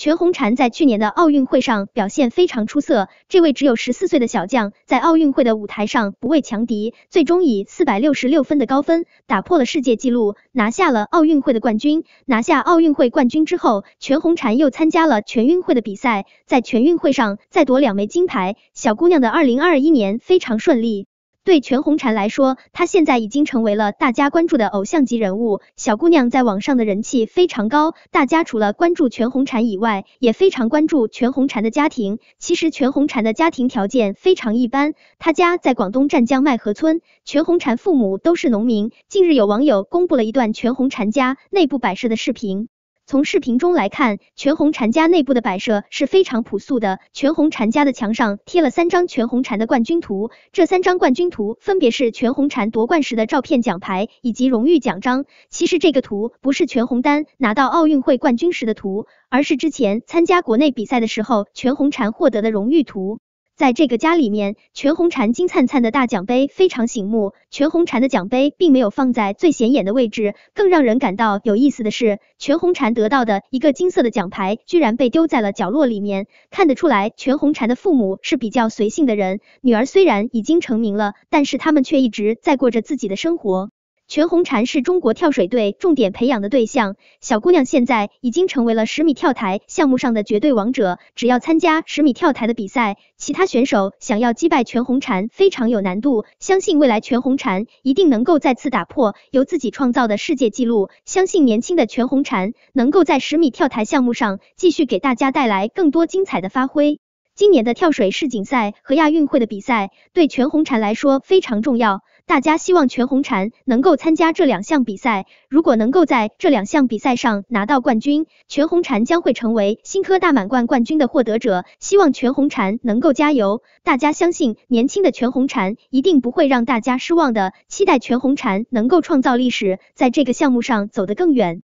全红婵在去年的奥运会上表现非常出色。这位只有十四岁的小将，在奥运会的舞台上不畏强敌，最终以四百六十六分的高分打破了世界纪录，拿下了奥运会的冠军。拿下奥运会冠军之后，全红婵又参加了全运会的比赛，在全运会上再夺两枚金牌。小姑娘的二零二一年非常顺利。对全红婵来说，她现在已经成为了大家关注的偶像级人物。小姑娘在网上的人气非常高，大家除了关注全红婵以外，也非常关注全红婵的家庭。其实全红婵的家庭条件非常一般，她家在广东湛江麦河村，全红婵父母都是农民。近日有网友公布了一段全红婵家内部摆设的视频。从视频中来看，全红婵家内部的摆设是非常朴素的。全红婵家的墙上贴了三张全红婵的冠军图，这三张冠军图分别是全红婵夺冠时的照片、奖牌以及荣誉奖章。其实这个图不是全红婵拿到奥运会冠军时的图，而是之前参加国内比赛的时候全红婵获得的荣誉图。在这个家里面，全红婵金灿灿的大奖杯非常醒目。全红婵的奖杯并没有放在最显眼的位置。更让人感到有意思的是，全红婵得到的一个金色的奖牌，居然被丢在了角落里面。看得出来，全红婵的父母是比较随性的人。女儿虽然已经成名了，但是他们却一直在过着自己的生活。全红婵是中国跳水队重点培养的对象，小姑娘现在已经成为了十米跳台项目上的绝对王者。只要参加十米跳台的比赛，其他选手想要击败全红婵非常有难度。相信未来全红婵一定能够再次打破由自己创造的世界纪录。相信年轻的全红婵能够在十米跳台项目上继续给大家带来更多精彩的发挥。今年的跳水世锦赛和亚运会的比赛对全红婵来说非常重要。大家希望全红婵能够参加这两项比赛，如果能够在这两项比赛上拿到冠军，全红婵将会成为新科大满贯冠军的获得者。希望全红婵能够加油，大家相信年轻的全红婵一定不会让大家失望的。期待全红婵能够创造历史，在这个项目上走得更远。